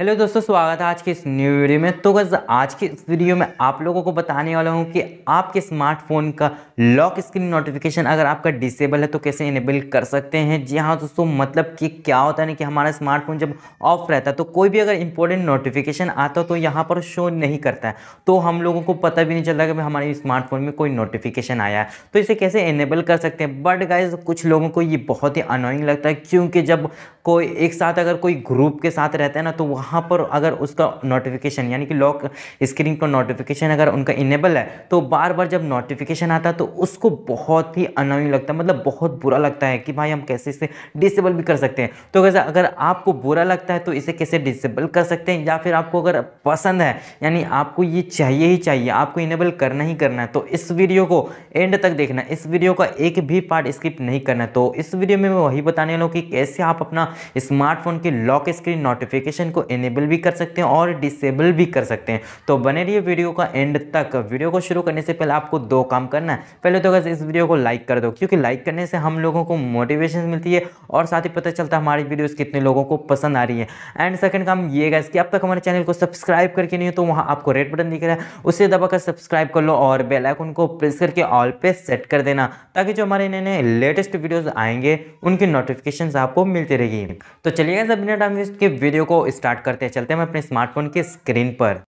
hello दोस्तों स्वागत है आज के इस न्यू वीडियो में तो बस आज के इस वीडियो में आप लोगों को बताने वाला हूं कि आपके स्मार्टफोन का लॉक स्क्रीन नोटिफिकेशन अगर आपका डिसेबल है तो कैसे इनेबल कर सकते हैं जी हाँ दोस्तों मतलब कि क्या होता है ना कि हमारा स्मार्टफोन जब ऑफ रहता है तो कोई भी अगर इंपॉर्टेंट नोटिफिकेशन आता तो यहाँ पर शो नहीं करता है तो हम लोगों को पता भी नहीं चलता कि हमारे स्मार्टफोन में कोई नोटिफिकेशन आया है तो इसे कैसे इनेबल कर सकते हैं बट गाइज कुछ लोगों को ये बहुत ही अनोइंग लगता है क्योंकि जब कोई एक साथ अगर कोई ग्रुप के साथ रहता है ना तो वहाँ पर अगर उसका नोटिफिकेशन यानी कि लॉक स्क्रीन पर नोटिफिकेशन अगर उनका इनेबल है तो बार बार जब नोटिफिकेशन आता है तो उसको बहुत ही अनोइंग लगता है मतलब बहुत बुरा लगता है कि भाई हम कैसे इसे डिसेबल भी कर सकते हैं तो कैसे अगर आपको बुरा लगता है तो इसे कैसे डिसेबल कर सकते हैं या फिर आपको अगर पसंद है यानी आपको ये चाहिए ही चाहिए आपको इनेबल करना ही करना है तो इस वीडियो को एंड तक देखना इस वीडियो का एक भी पार्ट स्किप नहीं करना तो इस वीडियो में मैं वही बताने वाला हूँ कि कैसे आप अपना स्मार्टफोन के लॉक स्क्रीन नोटिफिकेशन को इनेबल भी कर सकते हैं और डिसेबल भी कर सकते हैं तो बने रहिए वीडियो का एंड तक वीडियो को शुरू करने से पहले आपको दो काम करना है पहले तो अगर इस वीडियो को लाइक कर दो क्योंकि लाइक करने से हम लोगों को मोटिवेशन मिलती है और साथ ही पता चलता है हमारी वीडियोज़ कितने लोगों को पसंद आ रही है एंड सेकंड काम ये गैस कि अब तक हमारे चैनल को सब्सक्राइब करके नहीं हो तो वहाँ आपको रेड बटन दिख रहा है उसे दबाकर सब्सक्राइब कर लो और बेल आइकन को प्रेस करके ऑल पे सेट कर देना ताकि जो हमारे नए नए लेटेस्ट वीडियोज आएंगे उनकी नोटिफिकेशन आपको मिलती रहेगी तो चलिए गैस अब बिना टाइम के वीडियो को स्टार्ट करते हैं चलते हैं हम अपने स्मार्टफोन की स्क्रीन पर